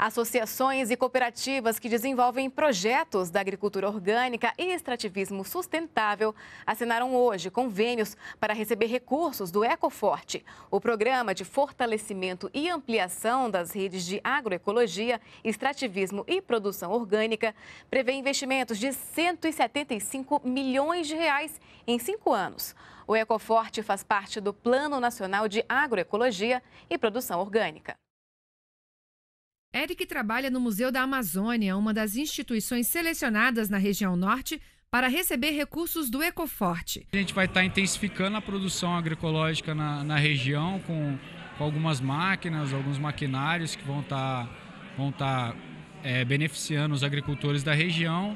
Associações e cooperativas que desenvolvem projetos da agricultura orgânica e extrativismo sustentável assinaram hoje convênios para receber recursos do Ecoforte, o programa de fortalecimento e ampliação das redes de agroecologia, extrativismo e produção orgânica, prevê investimentos de 175 milhões de reais em cinco anos. O Ecoforte faz parte do Plano Nacional de Agroecologia e Produção Orgânica. Eric trabalha no Museu da Amazônia, uma das instituições selecionadas na região norte para receber recursos do Ecoforte. A gente vai estar tá intensificando a produção agroecológica na, na região com, com, algumas máquinas, alguns maquinários que vão estar, tá, vão estar tá, é, beneficiando os agricultores da região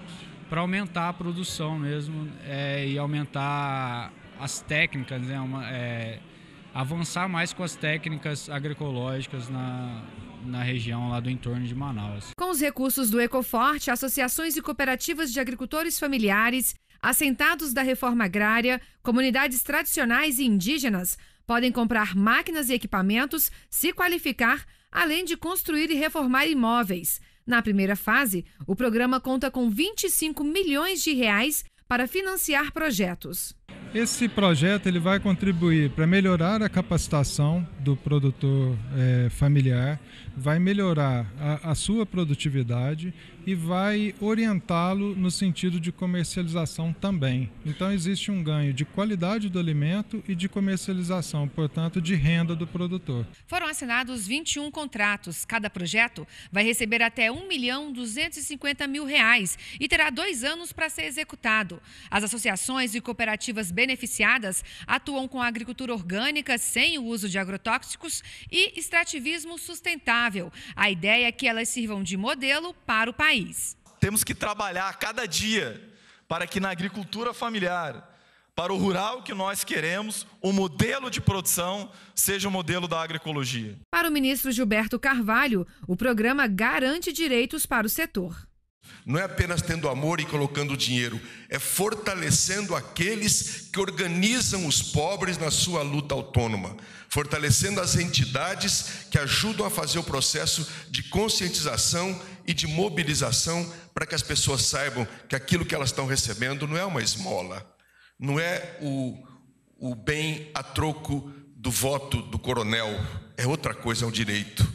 para aumentar a produção mesmo é, e aumentar as técnicas, né, uma, é, avançar mais com as técnicas agroecológicas na, na região lá do entorno de Manaus. Com os recursos do Ecoforte, associações e cooperativas de agricultores familiares, assentados da reforma agrária, comunidades tradicionais e indígenas podem comprar máquinas e equipamentos, se qualificar, além de construir e reformar imóveis. Na primeira fase, o programa conta com 25 milhões de reais para financiar projetos. Esse projeto ele vai contribuir para melhorar a capacitação do produtor é, familiar, vai melhorar a, a, sua produtividade e vai orientá-lo no sentido de comercialização também. Então existe um ganho de qualidade do alimento e de comercialização, portanto de renda do produtor. Foram assinados 21 contratos. Cada projeto vai receber até R$ 1 milhão 250 mil reais e terá dois anos para ser executado. As associações e cooperativas beneficiadas atuam com agricultura orgânica sem o uso de agrotóxicos e extrativismo sustentável. A ideia é que elas sirvam de modelo para o país. Temos que trabalhar cada dia para que na agricultura familiar, para o rural que nós queremos, o modelo de produção seja o modelo da agroecologia. Para o ministro Gilberto Carvalho, o programa garante direitos para o setor. Não é apenas tendo amor e colocando dinheiro, é fortalecendo aqueles que organizam os pobres na sua luta autônoma, fortalecendo as entidades que ajudam a fazer o processo de conscientização e de mobilização para que as pessoas saibam que aquilo que elas estão recebendo não é uma esmola, não é o, o bem a troco do voto do coronel, é outra coisa, é um direito.